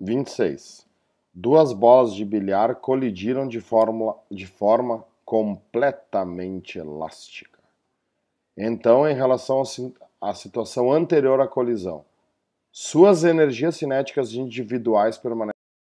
26. Duas bolas de bilhar colidiram de, fórmula, de forma completamente elástica. Então, em relação à situação anterior à colisão, suas energias cinéticas individuais permanecem.